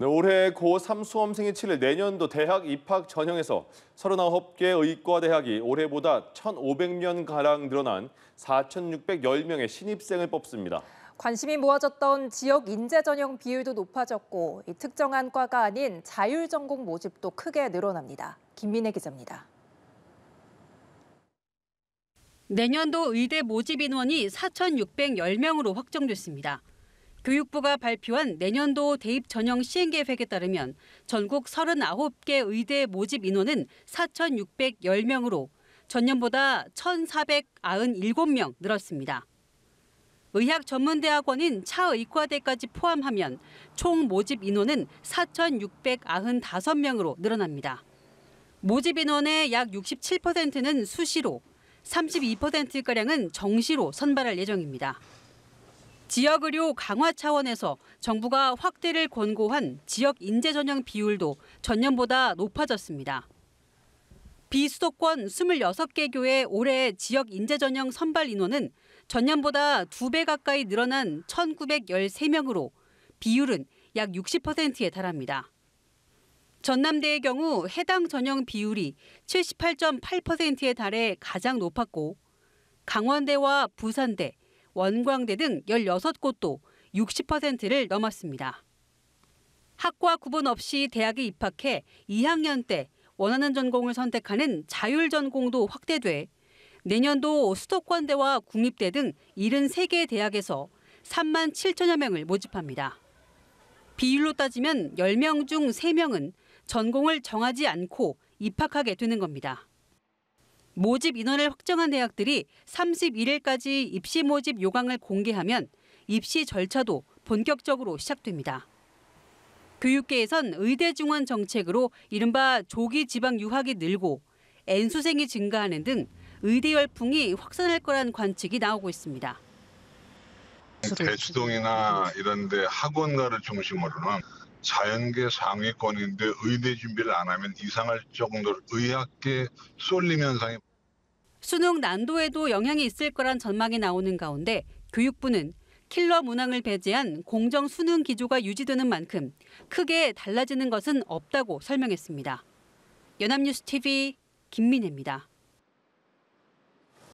네, 올해 고3 수험생이 치를 내년도 대학 입학 전형에서 39개 의과대학이 올해보다 1,500명가량 늘어난 4,610명의 신입생을 뽑습니다. 관심이 모아졌던 지역 인재 전형 비율도 높아졌고 특정한 과가 아닌 자율 전공 모집도 크게 늘어납니다. 김민혜 기자입니다. 내년도 의대 모집 인원이 4,610명으로 확정됐습니다. 교육부가 발표한 내년도 대입 전형 시행 계획에 따르면 전국 39개 의대 모집 인원은 4,610명으로 전년보다 1,497명 늘었습니다. 의학 전문대학원인 차의과대까지 포함하면 총 모집 인원은 4,695명으로 늘어납니다. 모집 인원의 약 67%는 수시로, 32%가량은 정시로 선발할 예정입니다. 지역 의료 강화 차원에서 정부가 확대를 권고한 지역 인재 전형 비율도 전년보다 높아졌습니다. 비수도권 26개 교회 올해 지역 인재 전형 선발 인원은 전년보다 2배 가까이 늘어난 1,913명으로 비율은 약 60%에 달합니다. 전남대의 경우 해당 전형 비율이 78.8%에 달해 가장 높았고 강원대와 부산대, 원광대 등 16곳도 60%를 넘었습니다. 학과 구분 없이 대학에 입학해 2학년 때 원하는 전공을 선택하는 자율 전공도 확대돼 내년도 수도권대와 국립대 등 73개 대학에서 3만 7천여 명을 모집합니다. 비율로 따지면 10명 중 3명은 전공을 정하지 않고 입학하게 되는 겁니다. 모집 인원을 확정한 대학들이 31일까지 입시 모집 요강을 공개하면 입시 절차도 본격적으로 시작됩니다. 교육계에선 의대 중원 정책으로 이른바 조기 지방 유학이 늘고 N수생이 증가하는 등 의대 열풍이 확산할 거란 관측이 나오고 있습니다. 대치동이나 이런 데 학원가를 중심으로는 자연계 상위권인데 의대 준비를 안 하면 이상할 정도로 의학계 쏠림 현상이 수능 난도에도 영향이 있을 거란 전망이 나오는 가운데 교육부는 킬러 문항을 배제한 공정 수능 기조가 유지되는 만큼 크게 달라지는 것은 없다고 설명했습니다. 연합뉴스 TV 김민혜입니다.